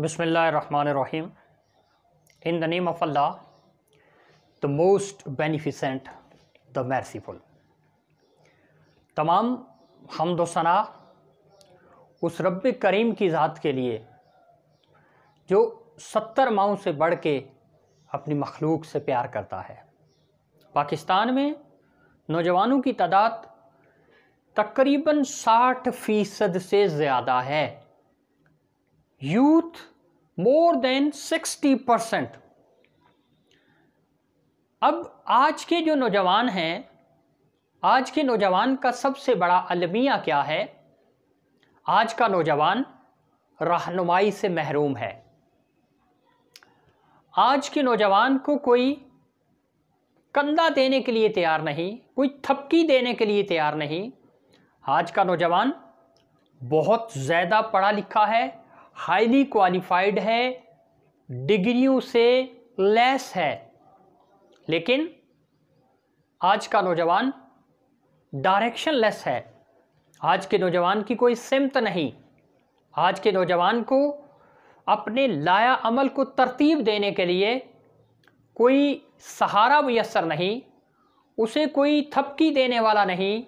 Rahim in the name of Allah the most beneficent the merciful तमाम हमद सना उस रब करीम की ज़ात के लिए जो सत्तर माओ से बढ़ के अपनी मखलूक से प्यार करता है पाकिस्तान में नौजवानों की तादाद तकरीबन साठ फ़ीसद से ज़्यादा है यूथ मोर देन 60 परसेंट अब आज के जो नौजवान हैं आज के नौजवान का सबसे बड़ा अलमिया क्या है आज का नौजवान रहनुमाई से महरूम है आज के नौजवान को कोई कंधा देने के लिए तैयार नहीं कोई थपकी देने के लिए तैयार नहीं आज का नौजवान बहुत ज़्यादा पढ़ा लिखा है हाईली क्वालिफाइड है डिग्रियों से लेस है लेकिन आज का नौजवान डायरेक्शन लेस है आज के नौजवान की कोई सिमत नहीं आज के नौजवान को अपने लाया अमल को तरतीब देने के लिए कोई सहारा मैसर नहीं उसे कोई थपकी देने वाला नहीं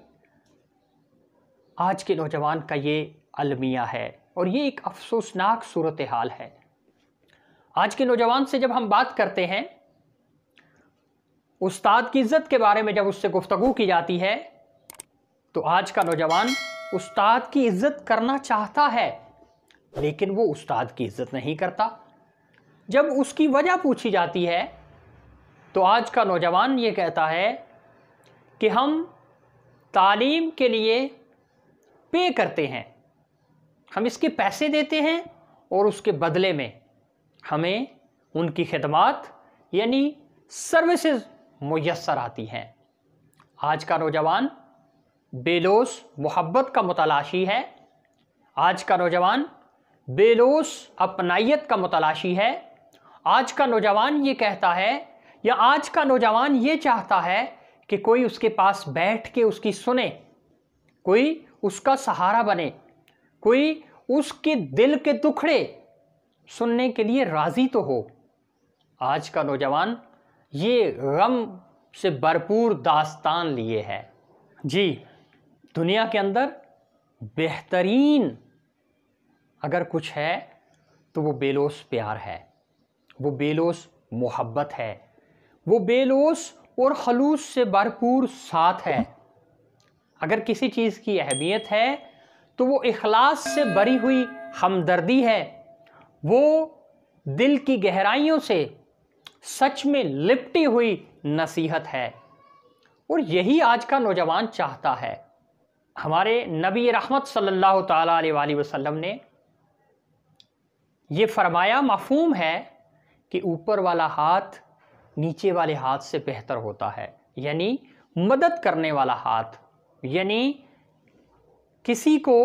आज के नौजवान का ये अलमिया है और ये एक अफसोसनाक सूरत हाल है आज के नौजवान से जब हम बात करते हैं उस्ताद की इज्जत के बारे में जब उससे गुफ्तगु की जाती है तो आज का नौजवान उस्ताद की इज्जत करना चाहता है लेकिन वो उस्ताद की इज्जत नहीं करता जब उसकी वजह पूछी जाती है तो आज का नौजवान ये कहता है कि हम तालीम के लिए पे करते हैं हम इसके पैसे देते हैं और उसके बदले में हमें उनकी खदमात यानी सर्विसेज मैसर आती हैं आज का नौजवान बेलोस मोहब्बत का मतलाशी है आज का नौजवान बेलोस अपनाइत का मतलाशी है आज का नौजवान ये कहता है या आज का नौजवान ये चाहता है कि कोई उसके पास बैठ के उसकी सुने कोई उसका सहारा बने कोई उसके दिल के दुखड़े सुनने के लिए राज़ी तो हो आज का नौजवान ये गम से भरपूर दास्तान लिए है जी दुनिया के अंदर बेहतरीन अगर कुछ है तो वो बेलोस प्यार है वो बेलोस मोहब्बत है वो बेलोस और खलूस से भरपूर साथ है अगर किसी चीज़ की अहमियत है तो वो इखलास से भरी हुई हमदर्दी है वो दिल की गहराइयों से सच में लिपटी हुई नसीहत है और यही आज का नौजवान चाहता है हमारे नबी रहमत सल्लल्लाहु अलैहि वसल्लम ने ये फरमाया मफहूम है कि ऊपर वाला हाथ नीचे वाले हाथ से बेहतर होता है यानी मदद करने वाला हाथ यानी किसी को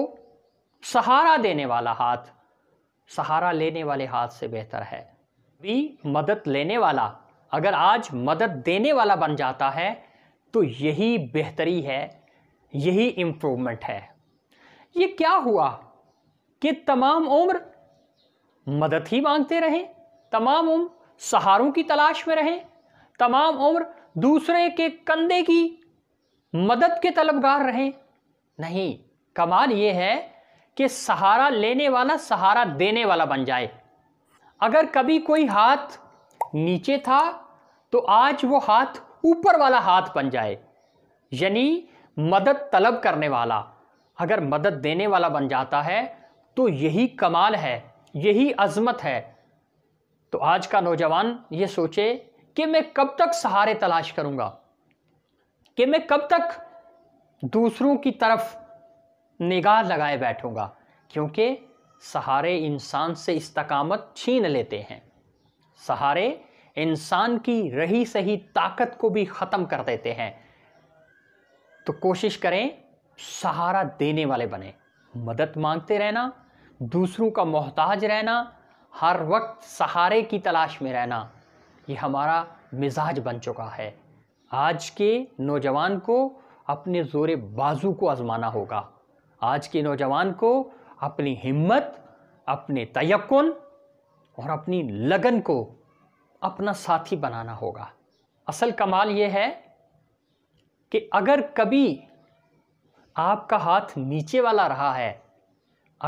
सहारा देने वाला हाथ सहारा लेने वाले हाथ से बेहतर है भी मदद लेने वाला अगर आज मदद देने वाला बन जाता है तो यही बेहतरी है यही इम्प्रूवमेंट है ये क्या हुआ कि तमाम उम्र मदद ही मांगते रहें तमाम उम्र सहारों की तलाश में रहें तमाम उम्र दूसरे के कंधे की मदद के तलबगार रहें नहीं कमाल ये है कि सहारा लेने वाला सहारा देने वाला बन जाए अगर कभी कोई हाथ नीचे था तो आज वो हाथ ऊपर वाला हाथ बन जाए यानी मदद तलब करने वाला अगर मदद देने वाला बन जाता है तो यही कमाल है यही अजमत है तो आज का नौजवान ये सोचे कि मैं कब तक सहारे तलाश करूँगा कि मैं कब तक दूसरों की तरफ निगाह लगाए बैठूंगा क्योंकि सहारे इंसान से इस्तकामत छीन लेते हैं सहारे इंसान की रही सही ताकत को भी ख़त्म कर देते हैं तो कोशिश करें सहारा देने वाले बने मदद मांगते रहना दूसरों का मोहताज रहना हर वक्त सहारे की तलाश में रहना ये हमारा मिजाज बन चुका है आज के नौजवान को अपने ज़ोरे बाजू को आज़माना होगा आज के नौजवान को अपनी हिम्मत अपने तयकुन और अपनी लगन को अपना साथी बनाना होगा असल कमाल ये है कि अगर कभी आपका हाथ नीचे वाला रहा है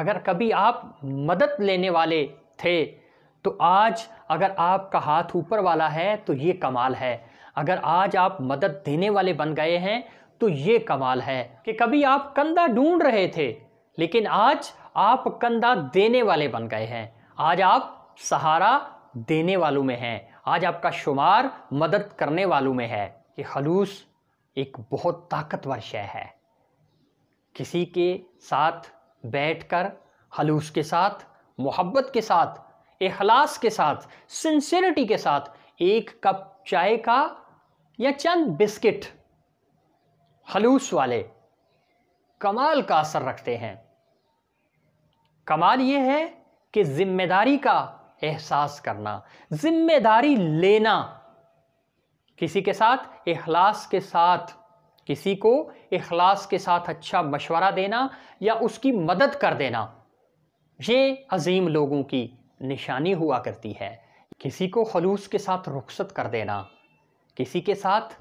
अगर कभी आप मदद लेने वाले थे तो आज अगर आपका हाथ ऊपर वाला है तो ये कमाल है अगर आज आप मदद देने वाले बन गए हैं तो ये कमाल है कि कभी आप कंधा ढूंढ रहे थे लेकिन आज आप कंधा देने वाले बन गए हैं आज आप सहारा देने वालों में हैं आज आपका शुमार मदद करने वालों में है कि खलूस एक बहुत ताकतवर शय है किसी के साथ बैठकर खलूस के साथ मोहब्बत के साथ अखलास के साथ सिंसियरिटी के साथ एक कप चाय का या चंद बिस्किट खलूस वाले कमाल का असर रखते हैं कमाल यह है कि जिम्मेदारी का एहसास करना जिम्मेदारी लेना किसी के साथ इखलास के साथ किसी को इखलास के साथ अच्छा मशवरा देना या उसकी मदद कर देना ये अजीम लोगों की निशानी हुआ करती है किसी को खलूस के साथ रुखसत कर देना किसी के साथ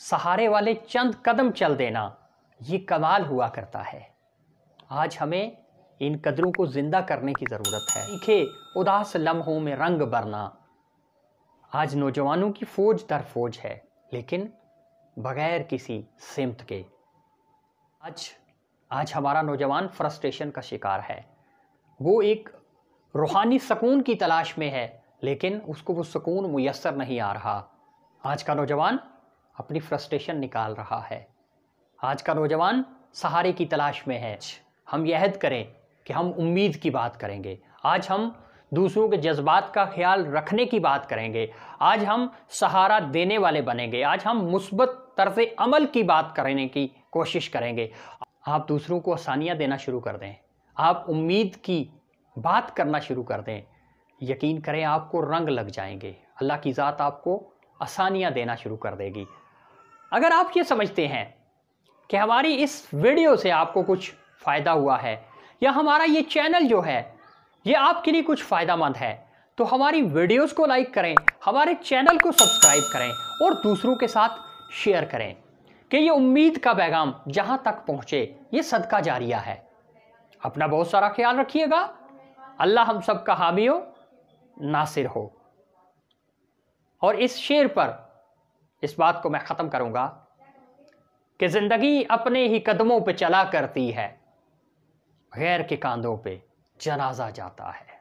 सहारे वाले चंद कदम चल देना ये कमाल हुआ करता है आज हमें इन कदरों को ज़िंदा करने की ज़रूरत है सीखे उदास लम्हों में रंग भरना आज नौजवानों की फ़ौज दर फौज है लेकिन बगैर किसी सिमत के आज आज हमारा नौजवान फ्रस्ट्रेशन का शिकार है वो एक रूहानी सकून की तलाश में है लेकिन उसको वो सुकून मैसर नहीं आ रहा आज का नौजवान अपनी फ्रस्ट्रेशन निकाल रहा है आज का नौजवान सहारे की तलाश में है हम यह करें कि हम उम्मीद की बात करेंगे आज हम दूसरों के जज्बात का ख्याल रखने की बात करेंगे आज हम सहारा देने वाले बनेंगे आज हम मुस्बत तर्ज अमल की बात करने की कोशिश करेंगे आप दूसरों को आसानियाँ देना शुरू कर दें आप उम्मीद की बात करना शुरू कर दें यकीन करें आपको रंग लग जाएंगे अल्लाह की ज़ात आपको आसानियाँ देना शुरू कर देगी अगर आप ये समझते हैं कि हमारी इस वीडियो से आपको कुछ फ़ायदा हुआ है या हमारा ये चैनल जो है ये आपके लिए कुछ फ़ायदा मंद है तो हमारी वीडियोस को लाइक करें हमारे चैनल को सब्सक्राइब करें और दूसरों के साथ शेयर करें कि ये उम्मीद का पैगाम जहाँ तक पहुँचे ये सदका जारिया है अपना बहुत सारा ख्याल रखिएगा अल्लाह हम सब का हामी हो नासिर हो और इस शेर पर इस बात को मैं ख़त्म करूँगा कि ज़िंदगी अपने ही कदमों पर चला करती है गैर के कांधों पे जनाजा जाता है